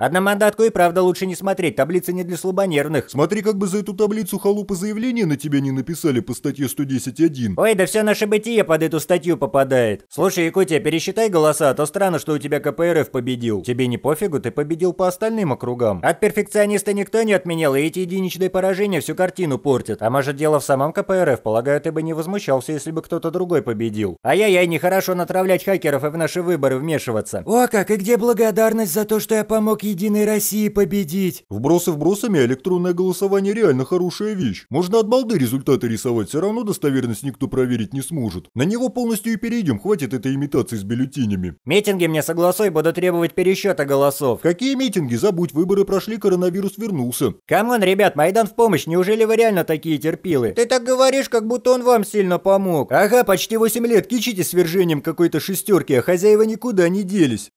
Одномандатку и правда лучше не смотреть, таблица не для слабонервных. Смотри, как бы за эту таблицу халупа заявление на тебя не написали по статье 110.1. Ой, да все наше бытие под эту статью попадает. Слушай, Якутия, пересчитай голоса, а то странно, что у тебя КПРФ победил. Тебе не пофигу, ты победил по остальным округам. От перфекциониста никто не отменял, и эти единичные поражения всю картину портят. А может дело в самом КПРФ? Полагаю, ты бы не возмущался, если бы кто-то другой победил. А я, я нехорошо натравлять хакеров и в наши выборы вмешиваться. О как, и где благодарность за то, что я помог Единой России победить!» Вбросы вбросами, электронное голосование реально хорошая вещь. Можно от балды результаты рисовать, все равно достоверность никто проверить не сможет. На него полностью и перейдем, хватит этой имитации с бюллетенями. Митинги мне согласой будут требовать пересчета голосов. Какие митинги? Забудь, выборы прошли, коронавирус вернулся. Камон, ребят, Майдан в помощь, неужели вы реально такие терпилы? Ты так говоришь, как будто он вам сильно помог. Ага, почти 8 лет, кичите свержением какой-то шестерки, а хозяева никуда не делись.